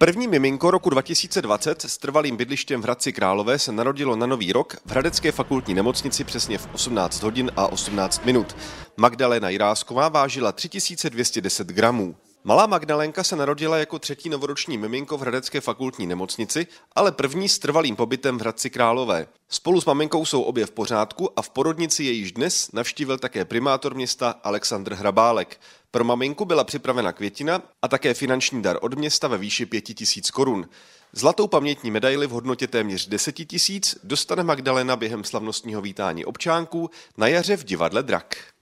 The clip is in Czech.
První miminko roku 2020 s trvalým bydlištěm v Hradci Králové se narodilo na Nový rok v Hradecké fakultní nemocnici přesně v 18 hodin a 18 minut. Magdalena Jirásková vážila 3210 gramů. Malá Magdalenka se narodila jako třetí novoroční miminko v Hradecké fakultní nemocnici, ale první s trvalým pobytem v Hradci Králové. Spolu s maminkou jsou obě v pořádku a v porodnici je již dnes navštívil také primátor města Alexandr Hrabálek. Pro maminku byla připravena květina a také finanční dar od města ve výši 5000 korun. Zlatou pamětní medaili v hodnotě téměř 10 tisíc dostane Magdalena během slavnostního vítání občánků na jaře v divadle Drak.